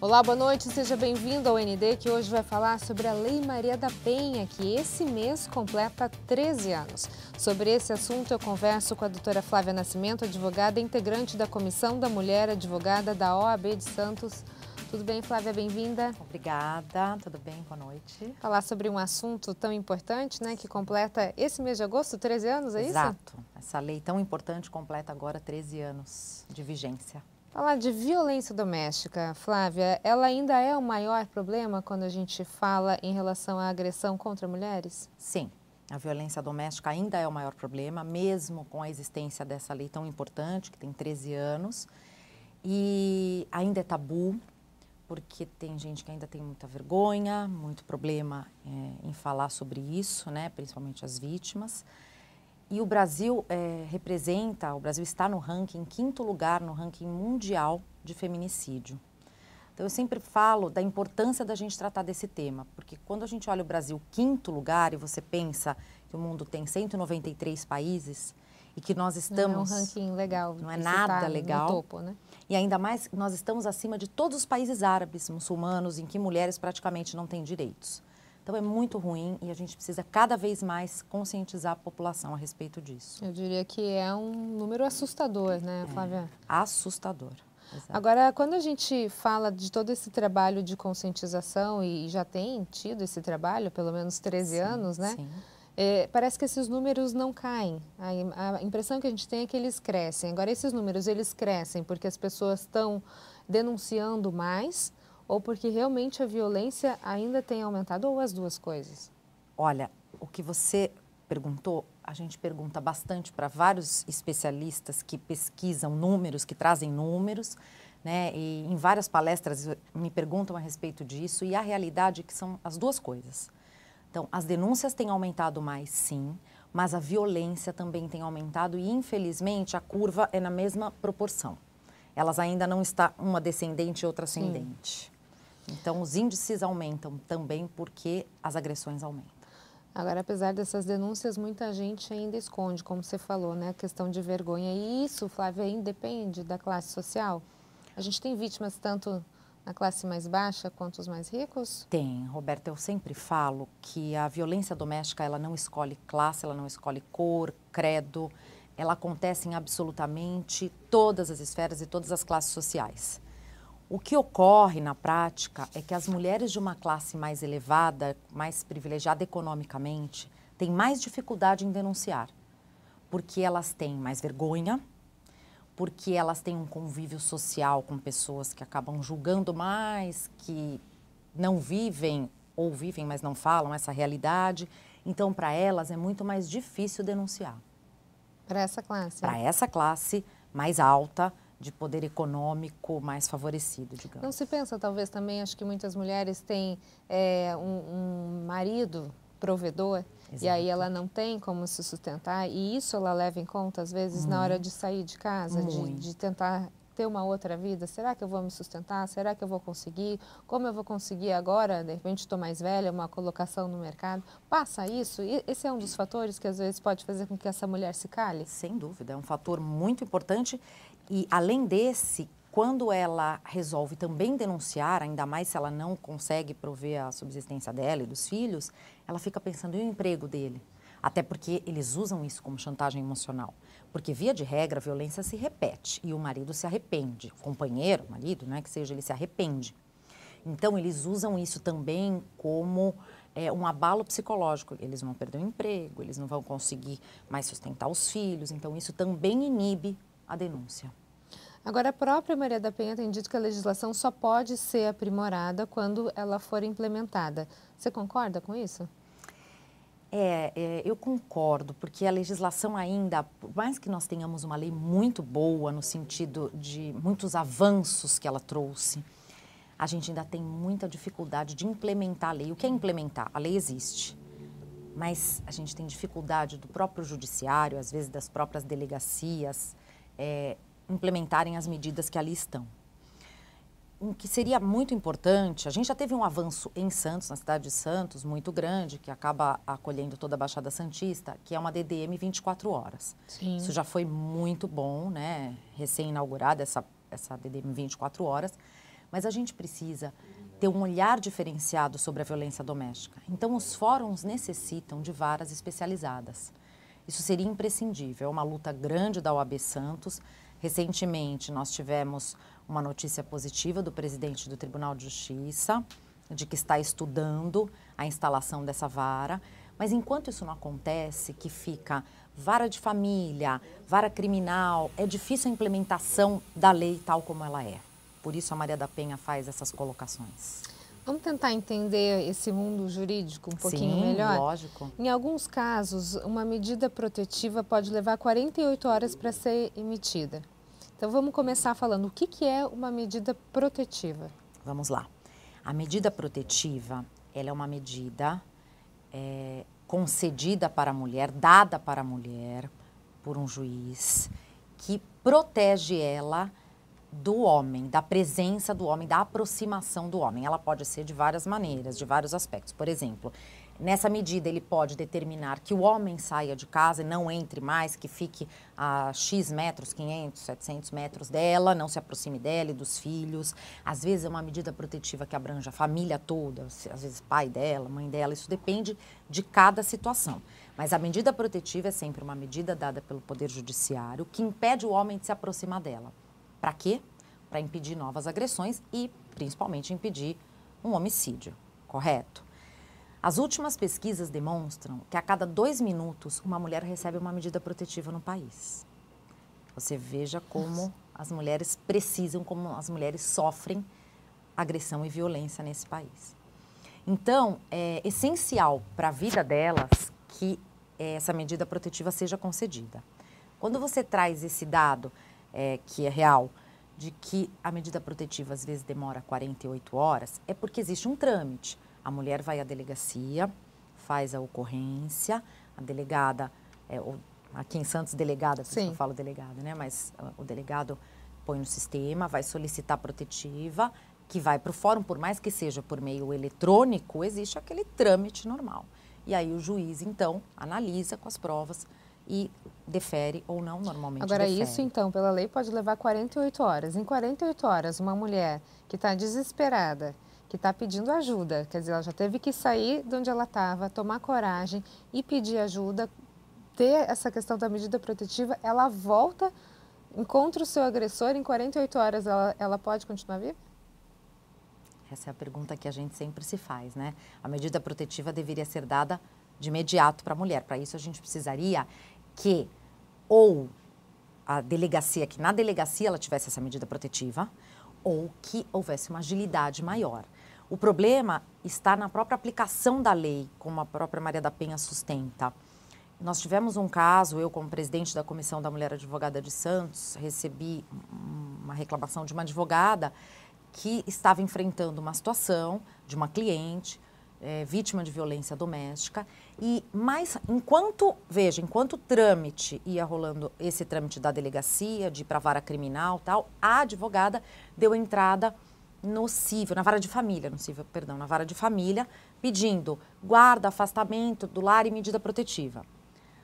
Olá, boa noite, seja bem-vindo ao ND que hoje vai falar sobre a Lei Maria da Penha, que esse mês completa 13 anos. Sobre esse assunto eu converso com a doutora Flávia Nascimento, advogada integrante da Comissão da Mulher Advogada da OAB de Santos. Tudo bem, Flávia? Bem-vinda. Obrigada, tudo bem? Boa noite. Falar sobre um assunto tão importante, né, que completa esse mês de agosto, 13 anos, é Exato. isso? Exato. Essa lei tão importante completa agora 13 anos de vigência. Falar de violência doméstica, Flávia, ela ainda é o maior problema quando a gente fala em relação à agressão contra mulheres? Sim. A violência doméstica ainda é o maior problema, mesmo com a existência dessa lei tão importante, que tem 13 anos. E ainda é tabu, porque tem gente que ainda tem muita vergonha, muito problema é, em falar sobre isso, né? principalmente as vítimas. E o Brasil é, representa, o Brasil está no ranking, em quinto lugar no ranking mundial de feminicídio. Então eu sempre falo da importância da gente tratar desse tema, porque quando a gente olha o Brasil quinto lugar e você pensa que o mundo tem 193 países e que nós estamos não é um ranking legal, não é nada tá legal. Topo, né? E ainda mais nós estamos acima de todos os países árabes, muçulmanos, em que mulheres praticamente não têm direitos. Então é muito ruim e a gente precisa cada vez mais conscientizar a população a respeito disso. Eu diria que é um número assustador, né, é. Flávia? É, assustador. Exato. Agora, quando a gente fala de todo esse trabalho de conscientização e já tem tido esse trabalho, pelo menos 13 sim, anos, né? Sim. É, parece que esses números não caem. A, a, impressão que a gente tem é que eles crescem. Agora, esses números, eles crescem porque as pessoas estão denunciando mais, ou porque realmente a violência ainda tem aumentado, ou as duas coisas? Olha, o que você perguntou, a gente pergunta bastante para vários especialistas que pesquisam números, que trazem números, né? E em várias palestras me perguntam a respeito disso e a realidade é que são as duas coisas. Então, as denúncias têm aumentado mais, sim, mas a violência também tem aumentado e infelizmente a curva é na mesma proporção. Elas ainda não está uma descendente e outra ascendente. Sim. Então, os índices aumentam também porque as agressões aumentam. Agora, apesar dessas denúncias, muita gente ainda esconde, como você falou, né? A questão de vergonha. E isso, Flávia, independe da classe social? A gente tem vítimas tanto na classe mais baixa quanto os mais ricos? Tem, Roberta. Eu sempre falo que a violência doméstica, ela não escolhe classe, ela não escolhe cor, credo. Ela acontece em absolutamente todas as esferas e todas as classes sociais. O que ocorre na prática é que as mulheres de uma classe mais elevada, mais privilegiada economicamente, têm mais dificuldade em denunciar, porque elas têm mais vergonha, porque elas têm um convívio social com pessoas que acabam julgando mais, que não vivem ou vivem, mas não falam essa realidade. Então, para elas é muito mais difícil denunciar. Para essa classe? Para essa classe mais alta, de poder econômico mais favorecido, digamos. Não se pensa, talvez, também, acho que muitas mulheres têm é, um, um marido provedor Exato. e aí ela não tem como se sustentar e isso ela leva em conta às vezes hum. na hora de sair de casa, de, de, tentar ter uma outra vida, será que eu vou me sustentar? Será que eu vou conseguir? Como eu vou conseguir agora? De repente estou mais velha, uma colocação no mercado. Passa isso? E esse é um dos fatores que às vezes pode fazer com que essa mulher se cale? Sem dúvida, é um fator muito importante e além desse, quando ela resolve também denunciar, ainda mais se ela não consegue prover a subsistência dela e dos filhos, ela fica pensando em o emprego dele. Até porque eles usam isso como chantagem emocional. Porque, via de regra, a violência se repete e o marido se arrepende. O companheiro, o marido, é que seja, ele se arrepende. Então, eles usam isso também como é, um abalo psicológico. Eles vão perder o emprego, eles não vão conseguir mais sustentar os filhos. Então, isso também inibe a denúncia. Agora, a própria Maria da Penha tem dito que a legislação só pode ser aprimorada quando ela for implementada. Você concorda com isso? É, é, eu concordo, porque a legislação ainda, por mais que nós tenhamos uma lei muito boa no sentido de muitos avanços que ela trouxe, a gente ainda tem muita dificuldade de implementar a lei. O que é implementar? A lei existe, mas a gente tem dificuldade do próprio judiciário, às vezes das próprias delegacias, é, implementarem as medidas que ali estão. O que seria muito importante, a gente já teve um avanço em Santos, na cidade de Santos, muito grande, que acaba acolhendo toda a Baixada Santista, que é uma DDM 24 horas. Sim. Isso já foi muito bom, né? Recém-inaugurada essa, essa DDM 24 horas. Mas a gente precisa ter um olhar diferenciado sobre a violência doméstica. Então, os fóruns necessitam de varas especializadas. Isso seria imprescindível. É uma luta grande da OAB Santos. Recentemente, nós tivemos uma notícia positiva do presidente do Tribunal de Justiça, de que está estudando a instalação dessa vara. Mas enquanto isso não acontece, que fica vara de família, vara criminal, é difícil a implementação da lei tal como ela é. Por isso a Maria da Penha faz essas colocações. Vamos tentar entender esse mundo jurídico um pouquinho Sim, melhor? lógico. Em alguns casos, uma medida protetiva pode levar 48 horas para ser emitida. Então vamos começar falando o que, que é uma medida protetiva. Vamos lá. A medida protetiva ela é uma medida é, concedida para a mulher, dada para a mulher por um juiz que protege ela do homem, da presença do homem, da aproximação do homem. Ela pode ser de várias maneiras, de vários aspectos. Por exemplo, nessa medida ele pode determinar que o homem saia de casa e não entre mais, que fique a X metros, 500, 700 metros dela, não se aproxime dela e dos filhos. Às vezes é uma medida protetiva que abrange a família toda, às vezes pai dela, mãe dela, isso depende de cada situação. Mas a medida protetiva é sempre uma medida dada pelo Poder Judiciário que impede o homem de se aproximar dela. Para quê? Para impedir novas agressões e, principalmente, impedir um homicídio, correto? As últimas pesquisas demonstram que a cada dois minutos uma mulher recebe uma medida protetiva no país. Você veja como Nossa. as mulheres precisam, como as mulheres sofrem agressão e violência nesse país. Então, é essencial para a vida delas que essa medida protetiva seja concedida. Quando você traz esse dado é, que é real, de que a medida protetiva às vezes demora 48 horas, é porque existe um trâmite. A mulher vai à delegacia, faz a ocorrência, a delegada, é, o, aqui em Santos, delegada, por Sim. isso eu falo delegada, né? Mas ah, o delegado põe no sistema, vai solicitar protetiva, que vai para o fórum, por mais que seja por meio eletrônico, existe aquele trâmite normal. E aí o juiz, então, analisa com as provas e defere ou não normalmente Agora, defere. isso então, pela lei, pode levar 48 horas. Em 48 horas, uma mulher que está desesperada, que está pedindo ajuda, quer dizer, ela já teve que sair de onde ela estava, tomar coragem e pedir ajuda, ter essa questão da medida protetiva, ela volta, encontra o seu agressor, em 48 horas ela, ela pode continuar viva? Essa é a pergunta que a gente sempre se faz, né? A medida protetiva deveria ser dada de imediato para a mulher. Para isso, a gente precisaria que ou a delegacia, que na delegacia ela tivesse essa medida protetiva, ou que houvesse uma agilidade maior. O problema está na própria aplicação da lei, como a própria Maria da Penha sustenta. Nós tivemos um caso, eu como presidente da Comissão da Mulher Advogada de Santos, recebi uma reclamação de uma advogada que estava enfrentando uma situação de uma cliente é, vítima de violência doméstica e mais, enquanto, veja, enquanto trâmite ia rolando esse trâmite da delegacia, de ir para vara criminal tal, a advogada deu entrada no cível, na vara de família, no cível, perdão, na vara de família, pedindo guarda, afastamento do lar e medida protetiva.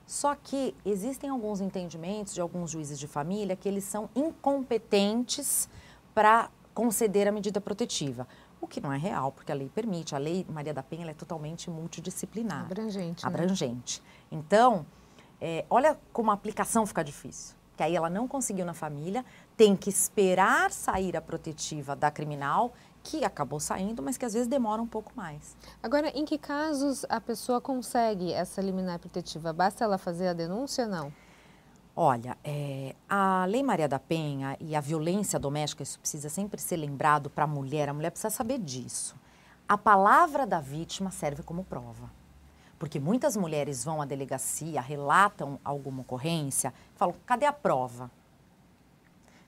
Só que existem alguns entendimentos de alguns juízes de família que eles são incompetentes para conceder a medida protetiva o que não é real, porque a lei permite. A lei Maria da Penha é totalmente multidisciplinar. Abrangente. Né? Abrangente. Né? Então, é, olha como a aplicação fica difícil. Que aí ela não conseguiu na família, tem que esperar sair a protetiva da criminal que acabou saindo, mas que às vezes demora um pouco mais. Agora, em que casos a pessoa consegue essa liminar protetiva? Basta ela fazer a denúncia ou não? Olha, é, a Lei Maria da Penha e a violência doméstica, isso precisa sempre ser lembrado para a mulher, a mulher precisa saber disso. A palavra da vítima serve como prova. Porque muitas mulheres vão à delegacia, relatam alguma ocorrência, falam: cadê a prova?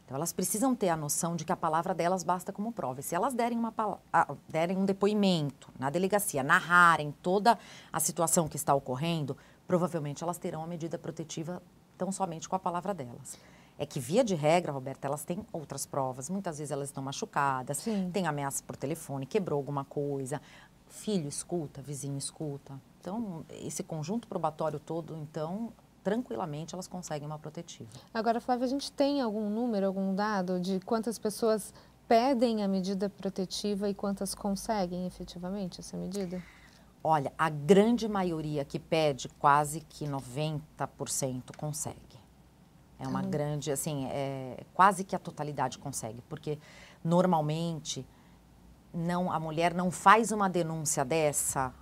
Então, elas precisam ter a noção de que a palavra delas basta como prova. E se elas derem, uma, derem um depoimento na delegacia, narrarem toda a situação que está ocorrendo, provavelmente elas terão a medida protetiva tão somente com a palavra delas. É que, via de regra, Roberta, elas têm outras provas. Muitas vezes elas estão machucadas, Sim. tem ameaça por telefone, quebrou alguma coisa, filho escuta, vizinho escuta. Então, esse conjunto probatório todo, então, tranquilamente elas conseguem uma protetiva. Agora, Flávia, a gente tem algum número, algum dado de quantas pessoas pedem a medida protetiva e quantas conseguem efetivamente essa medida? Olha, a grande maioria que pede, quase que 90% consegue. É uma grande, assim, é, quase que a totalidade consegue, porque normalmente não a mulher não faz uma denúncia dessa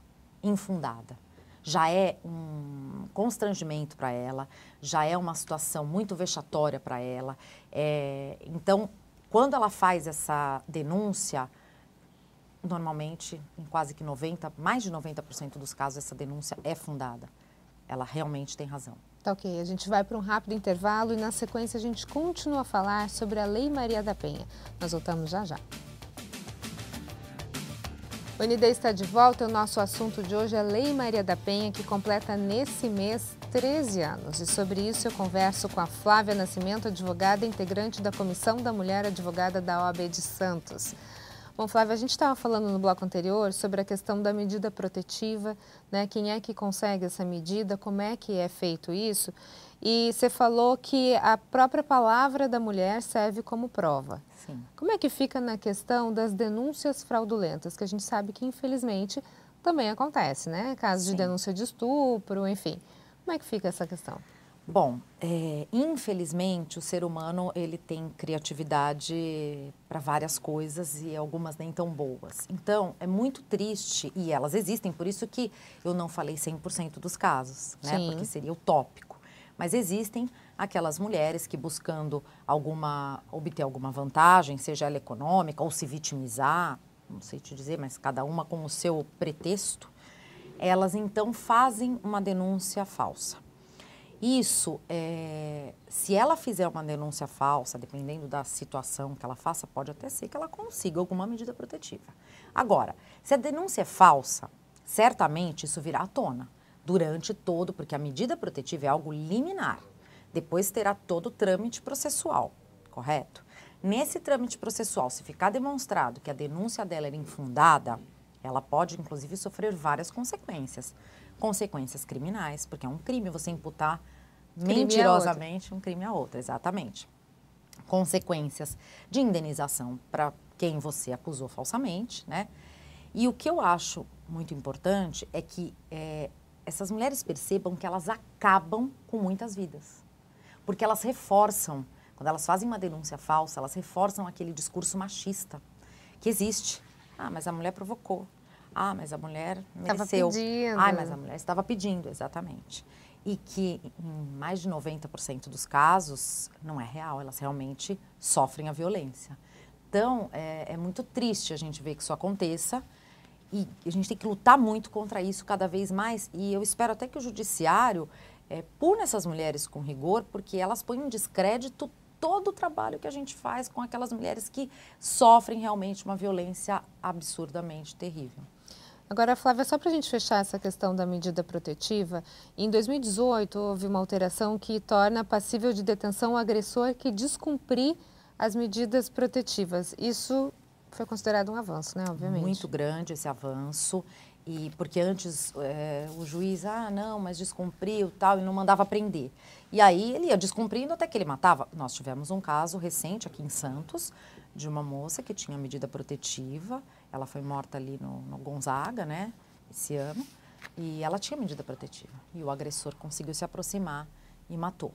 infundada. Já é um constrangimento para ela, já é uma situação muito vexatória para ela. É, então, quando ela faz essa denúncia, normalmente, em quase que 90, mais de 90% dos casos, essa denúncia é fundada. Ela realmente tem razão. Tá ok, a gente vai para um rápido intervalo e na sequência a gente continua a falar sobre a Lei Maria da Penha. Nós voltamos já já. O ND está de volta. O nosso assunto de hoje é a Lei Maria da Penha, que completa nesse mês 13 anos. E sobre isso eu converso com a Flávia Nascimento, advogada integrante da Comissão da Mulher Advogada da OAB de Santos. Bom, Flávia, a gente estava falando no bloco anterior sobre a questão da medida protetiva, né? Quem é que consegue essa medida? Como é que é feito isso? E você falou que a própria palavra da mulher serve como prova. Sim. Como é que fica na questão das denúncias fraudulentas, que a gente sabe que infelizmente também acontece, né? Casos de denúncia de estupro, enfim. Como é que fica essa questão? Bom, é, infelizmente o ser humano ele tem criatividade para várias coisas e algumas nem tão boas. Então é muito triste e elas existem, por isso que eu não falei 100% dos casos, né? Sim. Porque seria utópico. Mas existem aquelas mulheres que buscando alguma obter alguma vantagem, seja ela econômica ou se vitimizar, não sei te dizer, mas cada uma com o seu pretexto, elas então fazem uma denúncia falsa isso, é, se ela fizer uma denúncia falsa, dependendo da situação que ela faça, pode até ser que ela consiga alguma medida protetiva. Agora, se a denúncia é falsa, certamente isso virá à tona durante todo, porque a medida protetiva é algo liminar. Depois terá todo o trâmite processual, correto? Nesse trâmite processual, se ficar demonstrado que a denúncia dela era infundada, ela pode inclusive sofrer várias consequências consequências criminais, porque é um crime você imputar crime é mentirosamente um crime a outro, exatamente. Consequências de indenização para quem você acusou falsamente, né? E o que eu acho muito importante é que é, essas mulheres percebam que elas acabam com muitas vidas, porque elas reforçam, quando elas fazem uma denúncia falsa, elas reforçam aquele discurso machista que existe. Ah, mas a mulher provocou. Ah, mas a mulher mereceu. Estava pedindo. Ah, mas a mulher estava pedindo, exatamente. E que em mais de 90% dos casos não é real, elas realmente sofrem a violência. Então, é, é muito triste a gente ver que isso aconteça e a gente tem que lutar muito contra isso cada vez mais. E eu espero até que o judiciário é, pune essas mulheres com rigor, porque elas põem em descrédito todo o trabalho que a gente faz com aquelas mulheres que sofrem realmente uma violência absurdamente terrível. Agora, Flávia, só para a gente fechar essa questão da medida protetiva, em 2018 houve uma alteração que torna passível de detenção o agressor que descumprir as medidas protetivas. Isso foi considerado um avanço, né? Obviamente. Muito grande esse avanço. E porque antes é, o juiz, ah, não, mas descumpriu tal, e não mandava prender. E aí ele ia descumprindo até que ele matava. Nós tivemos um caso recente aqui em Santos de uma moça que tinha medida protetiva ela foi morta ali no, no Gonzaga, né? Esse ano. E ela tinha medida protetiva. E o agressor conseguiu se aproximar e matou.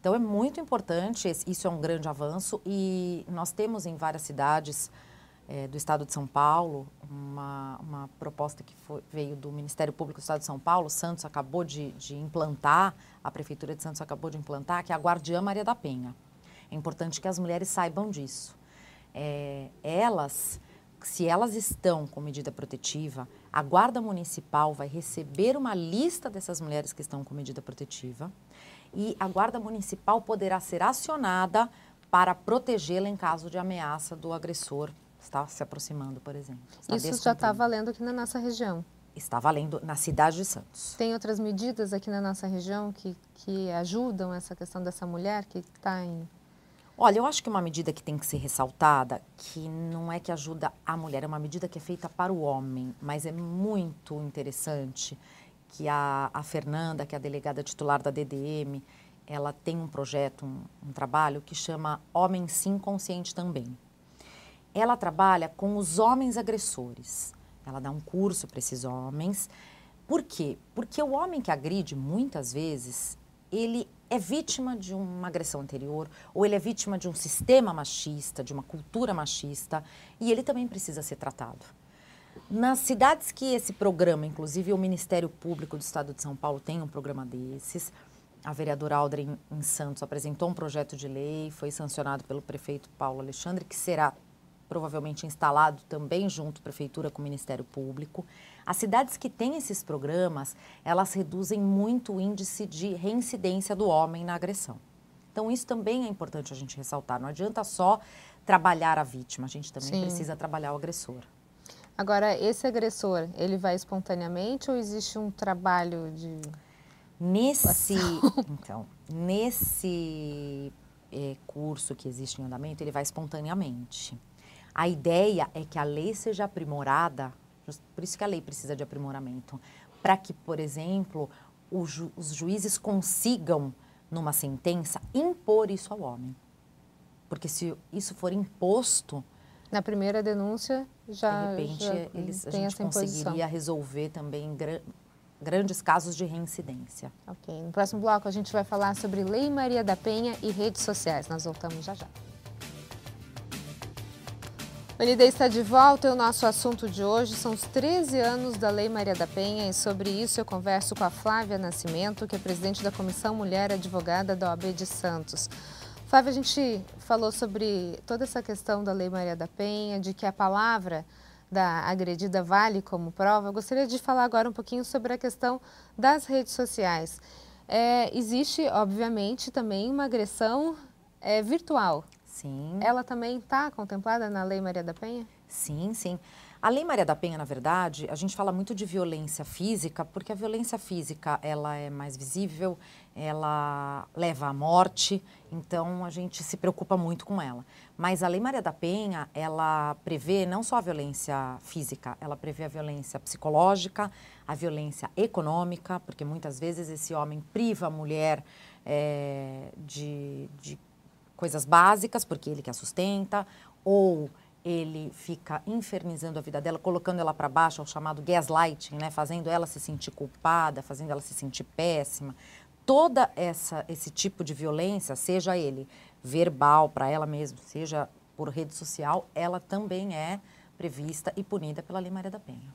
Então é muito importante, isso é um grande avanço e nós temos em várias cidades é, do Estado de São Paulo uma, uma proposta que foi, veio do Ministério Público do Estado de São Paulo, Santos acabou de, de, implantar, a Prefeitura de Santos acabou de implantar, que é a Guardiã Maria da Penha. É importante que as mulheres saibam disso. É, elas se elas estão com medida protetiva, a Guarda Municipal vai receber uma lista dessas mulheres que estão com medida protetiva e a Guarda Municipal poderá ser acionada para protegê-la em caso de ameaça do agressor está se aproximando, por exemplo. Isso já está valendo aqui na nossa região. Está valendo na cidade de Santos. Tem outras medidas aqui na nossa região que, que ajudam essa questão dessa mulher que está em Olha, eu acho que é uma medida que tem que ser ressaltada, que não é que ajuda a mulher, é uma medida que é feita para o homem, mas é muito interessante que a, a Fernanda, que é a delegada titular da DDM, ela tem um projeto, um, um trabalho que chama Homem Sim Consciente Também. Ela trabalha com os homens agressores. Ela dá um curso para esses homens. Por quê? Porque o homem que agride, muitas vezes, ele é vítima de uma agressão anterior, ou ele é vítima de um sistema machista, de uma cultura machista, e ele também precisa ser tratado. Nas cidades que esse programa, inclusive o Ministério Público do Estado de São Paulo tem um programa desses, a vereadora Aldrin em Santos apresentou um projeto de lei, foi sancionado pelo prefeito Paulo Alexandre, que será provavelmente instalado também junto prefeitura com o Ministério Público. As cidades que têm esses programas, elas reduzem muito o índice de reincidência do homem na agressão. Então isso também é importante a gente ressaltar. Não adianta só trabalhar a vítima, a gente também Sim. precisa trabalhar o agressor. Agora, esse agressor, ele vai espontaneamente ou existe um trabalho de nesse então, nesse é, curso que existe em andamento, ele vai espontaneamente. A ideia é que a lei seja aprimorada, por isso que a lei precisa de aprimoramento, para que, por exemplo, ju os juízes consigam, numa sentença, impor isso ao homem. Porque se isso for imposto. Na primeira denúncia, já. De repente, já eles, a gente conseguiria imposição. resolver também grandes casos de reincidência. Ok. No próximo bloco, a gente vai falar sobre Lei Maria da Penha e redes sociais. Nós voltamos já já. ND está de volta e é o nosso assunto de hoje são os 13 anos da Lei Maria da Penha e sobre isso eu converso com a Flávia Nascimento, que é presidente da Comissão Mulher Advogada da OAB de Santos. Flávia, a gente falou sobre toda essa questão da Lei Maria da Penha, de que a palavra da agredida vale como prova. Eu gostaria de falar agora um pouquinho sobre a questão das redes sociais. É, existe, obviamente, também uma agressão é, virtual, Sim. Ela também está contemplada na Lei Maria da Penha? Sim, sim. A Lei Maria da Penha, na verdade, a gente fala muito de violência física, porque a violência física ela é mais visível, ela leva à morte, então a gente se preocupa muito com ela. Mas a Lei Maria da Penha, ela prevê não só a violência física, ela prevê a violência psicológica, a violência econômica, porque muitas vezes esse homem priva a mulher é, de, de coisas básicas, porque ele que a sustenta, ou ele fica infernizando a vida dela, colocando ela para baixo, é o chamado gaslighting, né? fazendo ela se sentir culpada, fazendo ela se sentir péssima. Toda essa esse tipo de violência, seja ele verbal para ela mesma, seja por rede social, ela também é prevista e punida pela Lei Maria da Penha.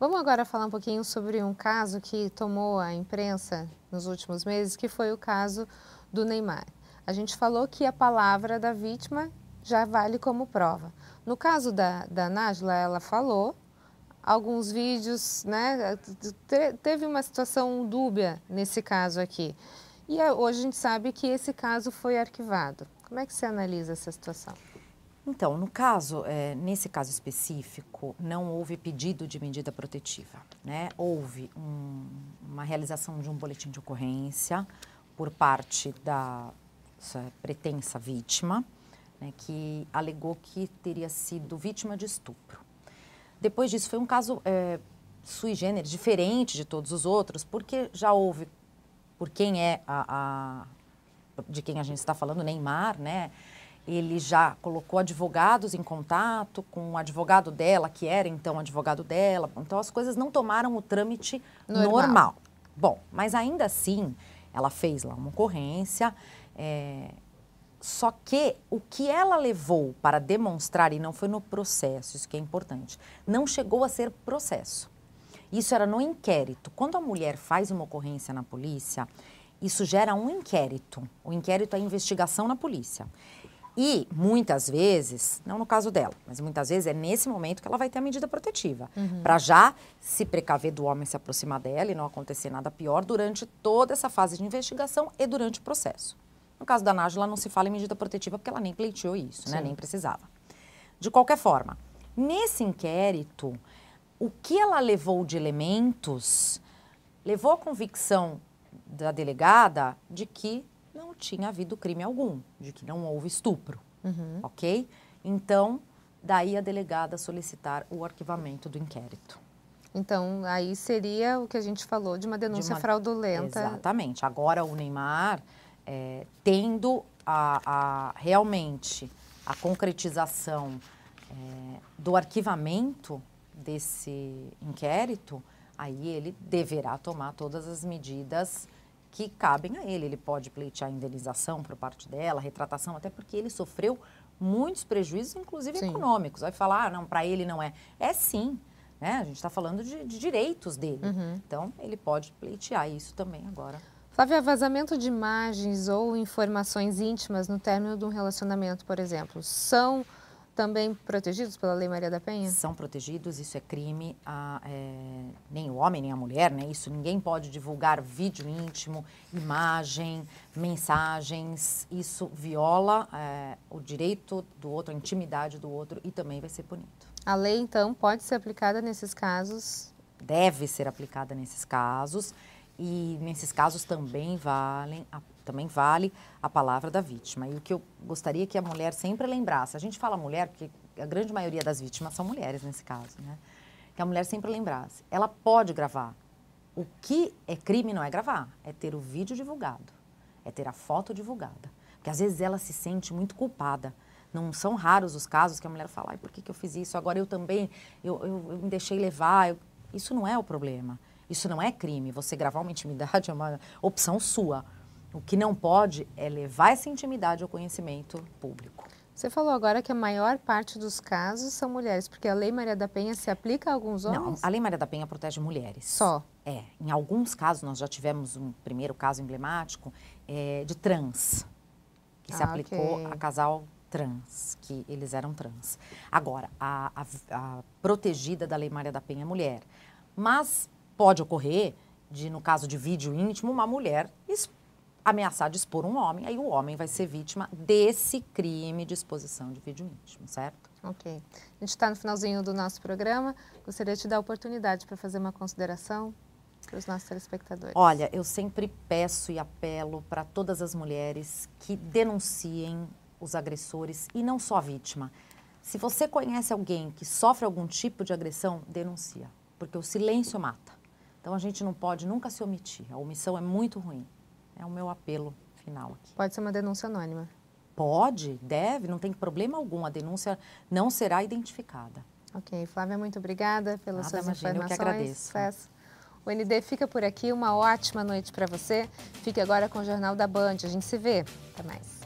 Vamos agora falar um pouquinho sobre um caso que tomou a imprensa nos últimos meses, que foi o caso do Neymar. A gente falou que a palavra da vítima já vale como prova. No caso da, da Nájila, ela falou alguns vídeos, né? Teve uma situação dúbia nesse caso aqui. E eh, hoje a gente sabe que esse caso foi arquivado. Como é que você analisa essa situação? Então, no caso, é, nesse caso específico, não houve pedido de medida protetiva, né? Houve um, uma realização de um boletim de ocorrência por parte da, essa pretensa vítima, né, que alegou que teria sido vítima de estupro. Depois disso, foi um caso é, sui generis, diferente de todos os outros, porque já houve, por quem é a, a de quem a gente está falando, Neymar, né? Ele já colocou advogados em contato com o advogado dela, que era então advogado dela. Então as coisas não tomaram o trâmite normal. normal. Bom, mas ainda assim, ela fez lá uma ocorrência, é, só que o que ela levou para demonstrar, e não foi no processo, isso que é importante, não chegou a ser processo. Isso era no inquérito. Quando a mulher faz uma ocorrência na polícia, isso gera um inquérito. O inquérito é a investigação na polícia. E muitas vezes, não no caso dela, mas muitas vezes é nesse momento que ela vai ter a medida protetiva. Uhum. Para já se precaver do homem se aproximar dela e não acontecer nada pior durante toda essa fase de investigação e durante o processo. No caso da Nájula, não se fala em medida protetiva porque ela nem pleiteou isso, né? nem precisava. De qualquer forma, nesse inquérito, o que ela levou de elementos levou à convicção da delegada de que não tinha havido crime algum, de que não houve estupro, uhum. ok? Então, daí a delegada solicitar o arquivamento do inquérito. Então, aí seria o que a gente falou de uma denúncia de uma... fraudulenta. Exatamente. Agora, o Neymar é, tendo a, a, realmente a concretização é, do arquivamento desse inquérito, aí ele deverá tomar todas as medidas que cabem a ele. Ele pode pleitear indenização por parte dela, retratação, até porque ele sofreu muitos prejuízos, inclusive sim. econômicos. Vai falar, ah, não, para ele não é. É sim. Né? A gente está falando de, de, direitos dele. Uhum. Então, ele pode pleitear isso também agora. Flávia, vazamento de imagens ou informações íntimas no término de um relacionamento, por exemplo, são também protegidos pela Lei Maria da Penha? São protegidos, isso é crime. A, é, nem o homem nem a mulher, né? Isso ninguém pode divulgar vídeo íntimo, imagem, mensagens. Isso viola é, o direito do outro, a intimidade do outro e também vai ser punido. A lei, então, pode ser aplicada nesses casos? Deve ser aplicada nesses casos e nesses casos também valem a, também vale a palavra da vítima. E o que eu gostaria que a mulher sempre lembrasse, a gente fala mulher porque a grande maioria das vítimas são mulheres nesse caso, né? Que a mulher sempre lembrasse, ela pode gravar. O que é crime não é gravar, é ter o vídeo divulgado, é ter a foto divulgada. Porque às vezes ela se sente muito culpada. Não são raros os casos que a mulher fala, Ai, por que, que eu fiz isso? Agora eu também, eu, eu, eu me deixei levar. Eu... Isso não é o problema. Isso não é crime. Você gravar uma intimidade é uma opção sua. O que não pode é levar essa intimidade ao conhecimento público. Você falou agora que a maior parte dos casos são mulheres, porque a Lei Maria da Penha se aplica a alguns homens? Não, a Lei Maria da Penha protege mulheres. Só? É. Em alguns casos, nós já tivemos um primeiro caso emblemático é, de trans, que ah, se aplicou okay. a casal trans, que eles eram trans. Agora, a, a, a protegida da Lei Maria da Penha é mulher. Mas pode ocorrer de, no caso de vídeo íntimo, uma mulher ameaçar de expor um homem, aí o homem vai ser vítima desse crime de exposição de vídeo íntimo, certo? Ok. A gente está no finalzinho do nosso programa. Gostaria de te dar a oportunidade para fazer uma consideração para os nossos telespectadores. Olha, eu sempre peço e apelo para todas as mulheres que denunciem os agressores e não só a vítima. Se você conhece alguém que sofre algum tipo de agressão, denuncia, porque o silêncio mata. Então a gente não pode nunca se omitir. A omissão é muito ruim. É o meu apelo final aqui. Pode ser uma denúncia anônima. Pode, deve, não tem problema algum. A denúncia não será identificada. Ok, Flávia, muito obrigada pelas Nada, suas imagina, informações. Eu que agradeço. Sucesso. O ND fica por aqui. Uma ótima noite para você. Fique agora com o Jornal da Band. A gente se vê. Até mais.